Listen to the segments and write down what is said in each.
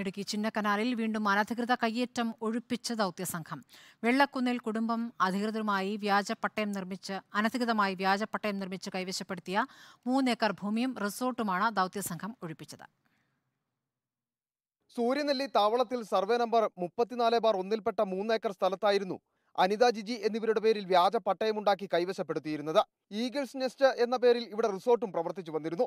ഇടുക്കി ചിന്നക്കനാലിൽ വീണ്ടും അനധികൃത കയ്യേറ്റം ഒഴിപ്പിച്ച ദൗത്യസംഘം വെള്ളക്കുന്നിൽ കുടുംബം അധികൃതരുമായി വ്യാജപട്ടയം നിർമ്മിച്ച് അനധികൃതമായി വ്യാജപട്ടയം നിർമ്മിച്ച് കൈവശപ്പെടുത്തിയ മൂന്നേക്കർ ഭൂമിയും റിസോർട്ടുമാണ് ദൗത്യസംഘം ഒഴിപ്പിച്ചത് സൂര്യനെല്ലി താവളത്തിൽ സർവേ നമ്പർ മുപ്പത്തിനാല് ബാർ ഒന്നിൽപ്പെട്ട മൂന്നേക്കർ സ്ഥലത്തായിരുന്നു അനിത ജിജി എന്നിവരുടെ പേരിൽ വ്യാജ പട്ടയമുണ്ടാക്കി കൈവശപ്പെടുത്തിയിരുന്നത് ഈഗിൾസ് നെസ്റ്റ് എന്ന പേരിൽ ഇവിടെ റിസോർട്ടും പ്രവർത്തിച്ചു വന്നിരുന്നു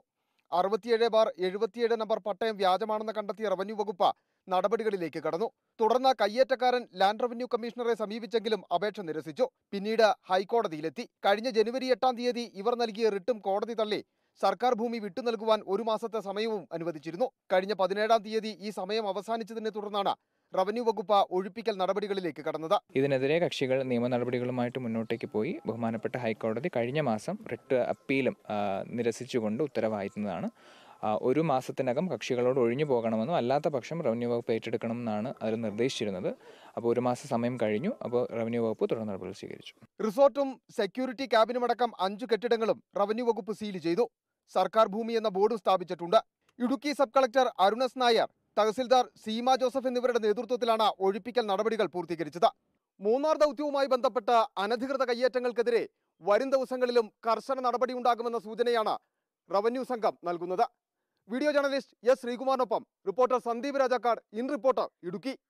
അറുപത്തിയേഴ് ബാർ എഴുപത്തിയേഴ് നമ്പർ പട്ടയം വ്യാജമാണെന്ന് കണ്ടെത്തിയ റവന്യൂ വകുപ്പ് നടപടികളിലേക്ക് കടന്നു തുടർന്ന് കയ്യേറ്റക്കാരൻ ലാൻഡ് റവന്യൂ കമ്മീഷണറെ സമീപിച്ചെങ്കിലും അപേക്ഷ നിരസിച്ചു പിന്നീട് ഹൈക്കോടതിയിലെത്തി കഴിഞ്ഞ ജനുവരി എട്ടാം തീയതി ഇവർ നൽകിയ റിട്ടും കോടതി തള്ളി സർക്കാർ ഭൂമി വിട്ടു നൽകുവാൻ ഒരു മാസത്തെ സമയവും അനുവദിച്ചിരുന്നു കഴിഞ്ഞ പതിനേഴാം തീയതി ഈ സമയം അവസാനിച്ചതിനെ തുടർന്നാണ് റവന്യൂ വകുപ്പ് ഒഴിപ്പിക്കൽ നടപടികളിലേക്ക് കടന്നത് ഇതിനെതിരെ കക്ഷികൾ നിയമ നടപടികളുമായിട്ട് മുന്നോട്ടേക്ക് പോയി ബഹുമാനപ്പെട്ട ഹൈക്കോടതി കഴിഞ്ഞ മാസം റിട്ട് അപ്പീലും നിരസിച്ചുകൊണ്ട് ഉത്തരവായിരുന്നതാണ് ഒരു മാസത്തിനകം കക്ഷികളോട് ഒഴിഞ്ഞു പോകണമെന്നും അല്ലാത്ത പക്ഷം റവന്യൂ വകുപ്പ് ഏറ്റെടുക്കണമെന്നാണ് അതിൽ നിർദ്ദേശിച്ചിരുന്നത് അപ്പോൾ ഒരു മാസം സമയം കഴിഞ്ഞു അപ്പോൾ റവന്യൂ വകുപ്പ് തുടർ നടപടികൾ സ്വീകരിച്ചു റിസോർട്ടും സെക്യൂരിറ്റി ക്യാബിനുമടക്കം അഞ്ചു കെട്ടിടങ്ങളും റവന്യൂ വകുപ്പ് സീൽ ചെയ്തു സർക്കാർ ഭൂമി എന്ന ബോർഡും സ്ഥാപിച്ചിട്ടുണ്ട് Idukki sub collector Arunas Nair tahsildar Seema Joseph എന്നിവരുടെ നേതൃത്വത്തിലാണ് ഒഴിപ്പിക്കൽ നടപടികൾ പൂർത്തീകരിച്ചത് മൂന്നാർ ദൗത്യവുമായി ബന്ധപ്പെട്ട അനധികൃത കയ്യേറ്റങ്ങൾക്കെതിരെ വരും ദിവസങ്ങളിലും കർശന നടപടിയുണ്ടാകുമെന്ന സൂചനയാണ് റവന്യൂ സംഘം നൽകുന്നത് വീഡിയോ ജേർണലിസ്റ്റ് എസ് ശ്രീകുമാറിനൊപ്പം reporter Sandeep Rajakkad in Reporter Idukki